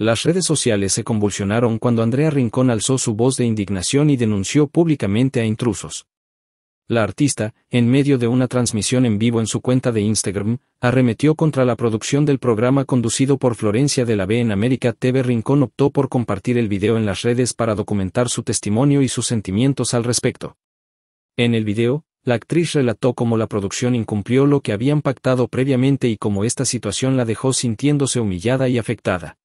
Las redes sociales se convulsionaron cuando Andrea Rincón alzó su voz de indignación y denunció públicamente a intrusos. La artista, en medio de una transmisión en vivo en su cuenta de Instagram, arremetió contra la producción del programa conducido por Florencia de la B en América TV. Rincón optó por compartir el video en las redes para documentar su testimonio y sus sentimientos al respecto. En el video, la actriz relató cómo la producción incumplió lo que habían pactado previamente y cómo esta situación la dejó sintiéndose humillada y afectada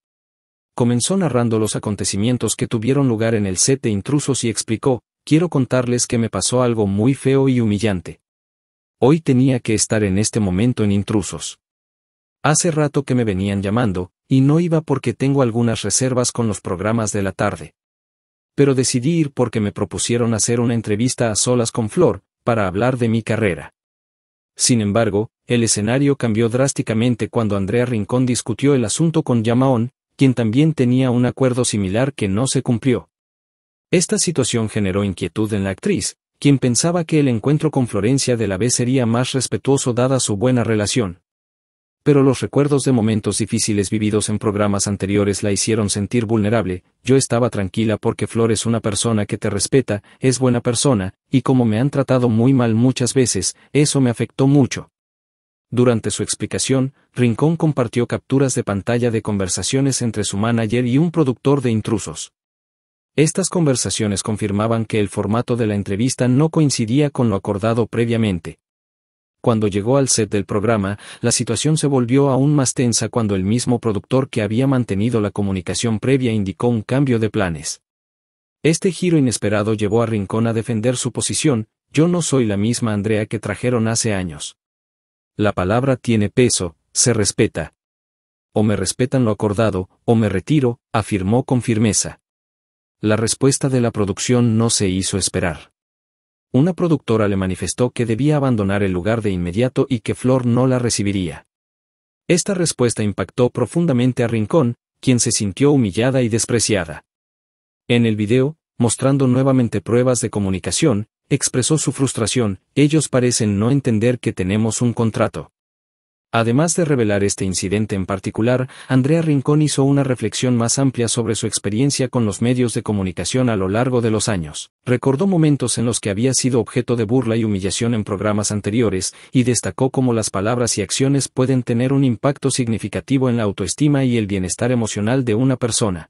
comenzó narrando los acontecimientos que tuvieron lugar en el set de intrusos y explicó, quiero contarles que me pasó algo muy feo y humillante. Hoy tenía que estar en este momento en intrusos. Hace rato que me venían llamando, y no iba porque tengo algunas reservas con los programas de la tarde. Pero decidí ir porque me propusieron hacer una entrevista a solas con Flor, para hablar de mi carrera. Sin embargo, el escenario cambió drásticamente cuando Andrea Rincón discutió el asunto con Yamaón, quien también tenía un acuerdo similar que no se cumplió. Esta situación generó inquietud en la actriz, quien pensaba que el encuentro con Florencia de la B sería más respetuoso dada su buena relación. Pero los recuerdos de momentos difíciles vividos en programas anteriores la hicieron sentir vulnerable, yo estaba tranquila porque Flor es una persona que te respeta, es buena persona, y como me han tratado muy mal muchas veces, eso me afectó mucho. Durante su explicación, Rincón compartió capturas de pantalla de conversaciones entre su manager y un productor de intrusos. Estas conversaciones confirmaban que el formato de la entrevista no coincidía con lo acordado previamente. Cuando llegó al set del programa, la situación se volvió aún más tensa cuando el mismo productor que había mantenido la comunicación previa indicó un cambio de planes. Este giro inesperado llevó a Rincón a defender su posición, yo no soy la misma Andrea que trajeron hace años. La palabra tiene peso, se respeta. O me respetan lo acordado, o me retiro, afirmó con firmeza. La respuesta de la producción no se hizo esperar. Una productora le manifestó que debía abandonar el lugar de inmediato y que Flor no la recibiría. Esta respuesta impactó profundamente a Rincón, quien se sintió humillada y despreciada. En el video, mostrando nuevamente pruebas de comunicación, expresó su frustración, ellos parecen no entender que tenemos un contrato. Además de revelar este incidente en particular, Andrea Rincón hizo una reflexión más amplia sobre su experiencia con los medios de comunicación a lo largo de los años. Recordó momentos en los que había sido objeto de burla y humillación en programas anteriores, y destacó cómo las palabras y acciones pueden tener un impacto significativo en la autoestima y el bienestar emocional de una persona.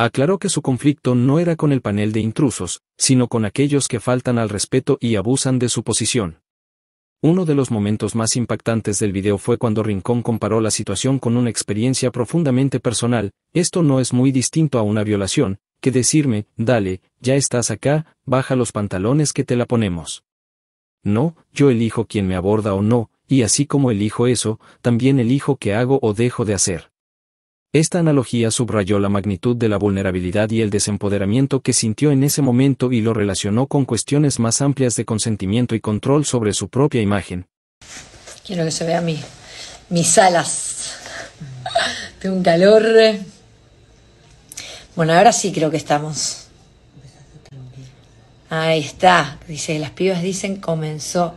Aclaró que su conflicto no era con el panel de intrusos, sino con aquellos que faltan al respeto y abusan de su posición. Uno de los momentos más impactantes del video fue cuando Rincón comparó la situación con una experiencia profundamente personal, esto no es muy distinto a una violación, que decirme, dale, ya estás acá, baja los pantalones que te la ponemos. No, yo elijo quien me aborda o no, y así como elijo eso, también elijo qué hago o dejo de hacer. Esta analogía subrayó la magnitud de la vulnerabilidad y el desempoderamiento que sintió en ese momento y lo relacionó con cuestiones más amplias de consentimiento y control sobre su propia imagen. Quiero que se vean mis alas. de un calor. Bueno, ahora sí creo que estamos. Ahí está. Dice, las pibas dicen comenzó.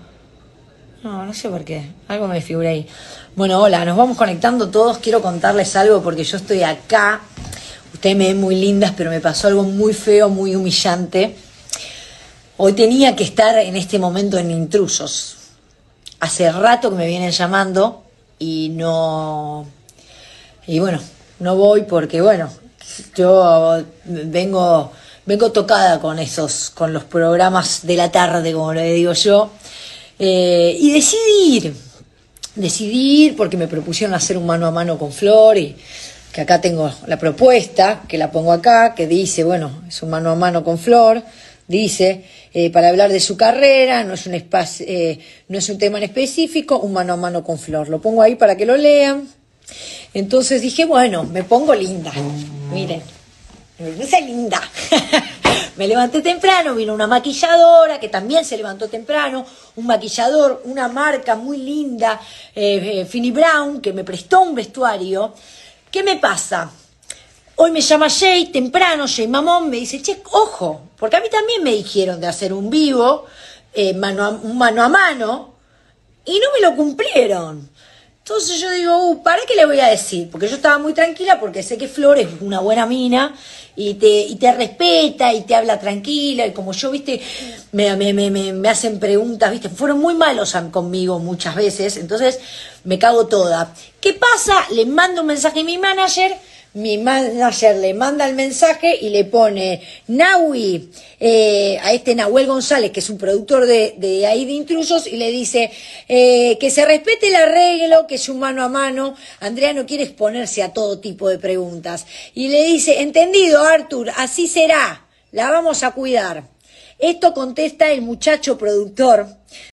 No, no sé por qué. Algo me figura ahí. Bueno, hola, nos vamos conectando todos. Quiero contarles algo porque yo estoy acá. Ustedes me ven muy lindas, pero me pasó algo muy feo, muy humillante. Hoy tenía que estar en este momento en intrusos. Hace rato que me vienen llamando y no. Y bueno, no voy porque, bueno, yo vengo, vengo tocada con esos, con los programas de la tarde, como le digo yo. Eh, y decidir, decidir, porque me propusieron hacer un mano a mano con Flor y que acá tengo la propuesta, que la pongo acá, que dice, bueno, es un mano a mano con Flor, dice, eh, para hablar de su carrera, no es, un espacio, eh, no es un tema en específico, un mano a mano con Flor. Lo pongo ahí para que lo lean. Entonces dije, bueno, me pongo linda. Miren, me puse linda. Me levanté temprano, vino una maquilladora que también se levantó temprano, un maquillador, una marca muy linda, eh, eh Brown, que me prestó un vestuario. ¿Qué me pasa? Hoy me llama Jay temprano, Jay Mamón, me dice, che, ojo, porque a mí también me dijeron de hacer un vivo, eh, mano, a, mano a mano, y no me lo cumplieron. Entonces yo digo, uh, ¿para qué le voy a decir? Porque yo estaba muy tranquila porque sé que Flor es una buena mina y te, y te respeta y te habla tranquila. Y como yo, viste, me, me, me hacen preguntas, viste, fueron muy malos conmigo muchas veces, entonces me cago toda. ¿Qué pasa? Le mando un mensaje a mi manager mi manager le manda el mensaje y le pone, Naui, eh, a este Nahuel González, que es un productor de, de ahí de intrusos, y le dice, eh, que se respete el arreglo, que es un mano a mano, Andrea no quiere exponerse a todo tipo de preguntas. Y le dice, entendido, Artur, así será, la vamos a cuidar. Esto contesta el muchacho productor